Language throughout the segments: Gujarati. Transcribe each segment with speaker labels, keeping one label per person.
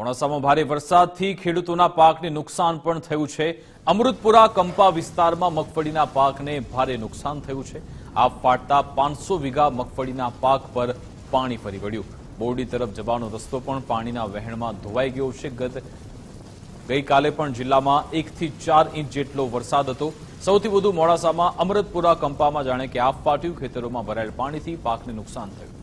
Speaker 1: મોડાસામાં ભારે વરસાદથી ખેડૂતોના પાકને નુકસાન પણ થયું છે અમૃતપુરા કંપા વિસ્તારમાં મગફળીના પાકને ભારે નુકસાન થયું છે આ ફાટતા પાંચસો વીઘા મગફળીના પાક પર પાણી ફરી વળ્યું બોરડી તરફ જવાનો રસ્તો પણ પાણીના વહેણમાં ધોવાઈ ગયો છે ગત ગઈકાલે પણ જિલ્લામાં એકથી ચાર ઇંચ જેટલો વરસાદ હતો સૌથી વધુ મોડાસામાં અમૃતપુરા કંપામાં જાણે કે આફ ફાટ્યું ખેતરોમાં ભરાયેલ પાણીથી પાકને નુકસાન થયું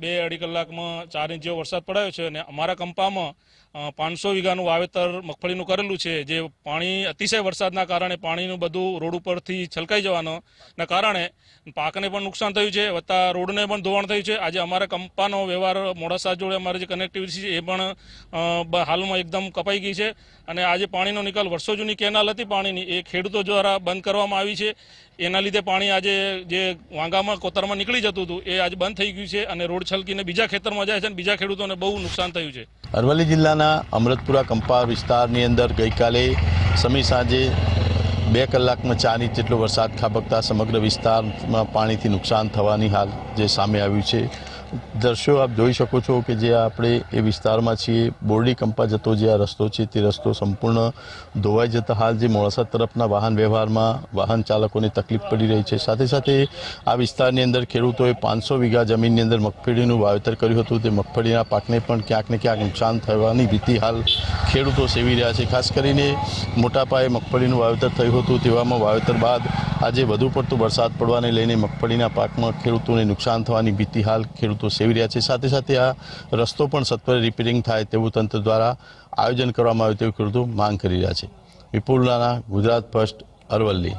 Speaker 2: બે અઢી કલાકમાં ચાર ઇંચ જેવો વરસાદ પડાયો છે અને અમારા કંપામાં પાંચસો વીઘાનું વાવેતર મગફળીનું કરેલું છે જે પાણી અતિશય વરસાદના કારણે પાણીનું બધું રોડ ઉપરથી છલકાઈ જવાના કારણે પાકને પણ નુકસાન થયું છે વત્તા રોડને પણ ધોવાણ થયું છે આજે અમારા કંપાનો વ્યવહાર મોડાસા જોડે અમારી જે કનેક્ટિવિટી છે એ પણ હાલમાં એકદમ કપાઈ ગઈ છે અને આજે પાણીનો નિકાલ વર્ષો જૂની કેનાલ હતી પાણીની એ ખેડૂતો દ્વારા બંધ કરવામાં આવી છે એના લીધે પાણી આજે જે વાંગામાં કોતરમાં નીકળી જતું હતું એ આજે બંધ થઈ ગયું છે અને રોડ છલકીને બીજા ખેતરમાં જાય છે અને બીજા ખેડૂતોને બહુ નુકસાન થયું છે
Speaker 3: અરવલ્લી જિલ્લાના અમૃતપુરા કંપાર વિસ્તારની અંદર ગઈકાલે સમી સાંજે બે કલાકમાં ચાર જેટલો વરસાદ ખાબકતા સમગ્ર વિસ્તારમાં પાણીથી નુકસાન થવાની હાલ જે સામે આવ્યું છે દ્રશ્યો આપ જોઈ શકો છો કે જે આપણે એ વિસ્તારમાં છીએ બોરડી કંપા જતો જે આ રસ્તો છે તે રસ્તો સંપૂર્ણ ધોવાઈ જતા હાલ જે મોડાસા તરફના વાહન વ્યવહારમાં વાહન ચાલકોને તકલીફ પડી રહી છે સાથે સાથે આ વિસ્તારની અંદર ખેડૂતોએ પાંચસો વીઘા જમીનની અંદર મગફળીનું વાવેતર કર્યું હતું તે મગફળીના પાકને પણ ક્યાંક ને ક્યાંક નુકસાન થવાની ભીતિ હાલ ખેડૂતો સેવી રહ્યા છે ખાસ કરીને મોટા પાયે મગફળીનું વાવેતર થયું હતું તેવામાં વાવેતર બાદ આજે વધુ પડતું વરસાદ પડવાને લઈને મગફળીના પાકમાં ખેડૂતોને નુકસાન થવાની ભીતિ હાલ ખેડૂતો ખેડૂતો સેવી રહ્યા છે સાથે સાથે આ રસ્તો પણ સત્વરે રિપેરિંગ થાય તેવું તંત્ર દ્વારા આયોજન કરવામાં આવ્યું તેવું કરતું માંગ કરી રહ્યા છે વિપુલ ગુજરાત ફર્સ્ટ અરવલ્લી